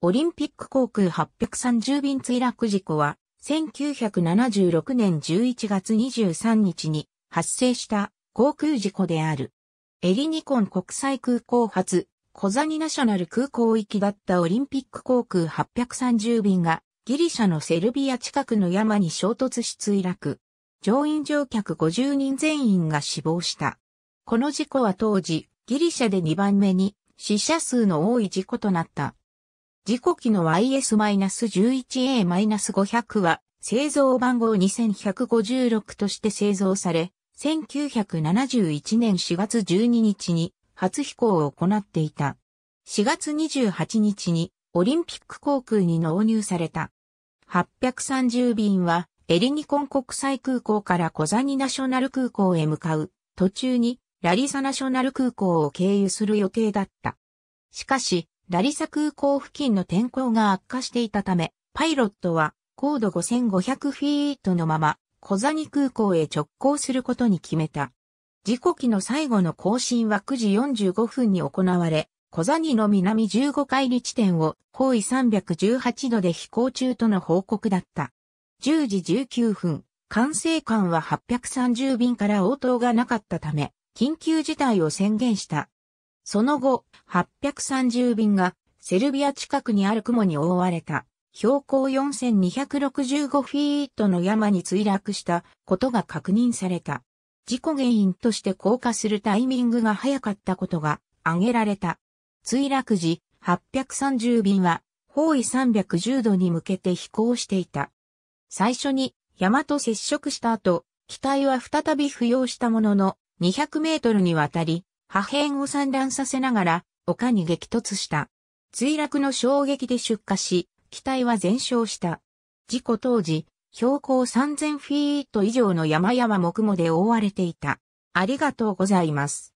オリンピック航空830便墜落事故は、1976年11月23日に発生した航空事故である。エリニコン国際空港発、コザニナショナル空港行きだったオリンピック航空830便が、ギリシャのセルビア近くの山に衝突し墜落。乗員乗客50人全員が死亡した。この事故は当時、ギリシャで2番目に死者数の多い事故となった。事故機の YS-11A-500 は製造番号2156として製造され、1971年4月12日に初飛行を行っていた。4月28日にオリンピック航空に納入された。830便はエリニコン国際空港からコザニナショナル空港へ向かう途中にラリサナショナル空港を経由する予定だった。しかし、ラリサ空港付近の天候が悪化していたため、パイロットは高度5500フィートのまま、小谷空港へ直行することに決めた。事故機の最後の更新は9時45分に行われ、小谷の南15海里地点を方位318度で飛行中との報告だった。10時19分、管制官は830便から応答がなかったため、緊急事態を宣言した。その後、830便がセルビア近くにある雲に覆われた標高4265フィートの山に墜落したことが確認された。事故原因として降下するタイミングが早かったことが挙げられた。墜落時、830便は方位310度に向けて飛行していた。最初に山と接触した後、機体は再び浮揚したものの200メートルにわたり破片を散乱させながら、丘に激突した。墜落の衝撃で出火し、機体は全焼した。事故当時、標高3000フィート以上の山々も雲で覆われていた。ありがとうございます。